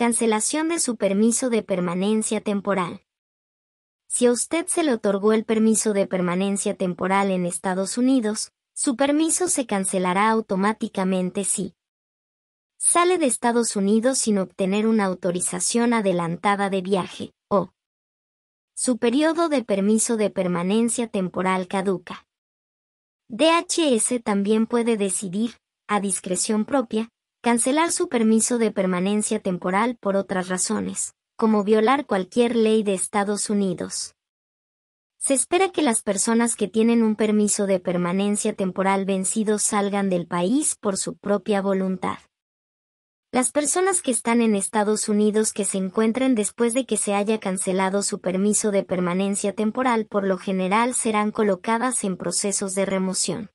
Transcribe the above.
Cancelación de su permiso de permanencia temporal. Si a usted se le otorgó el permiso de permanencia temporal en Estados Unidos, su permiso se cancelará automáticamente si sale de Estados Unidos sin obtener una autorización adelantada de viaje o su periodo de permiso de permanencia temporal caduca. DHS también puede decidir, a discreción propia, cancelar su permiso de permanencia temporal por otras razones, como violar cualquier ley de Estados Unidos. Se espera que las personas que tienen un permiso de permanencia temporal vencido salgan del país por su propia voluntad. Las personas que están en Estados Unidos que se encuentren después de que se haya cancelado su permiso de permanencia temporal por lo general serán colocadas en procesos de remoción.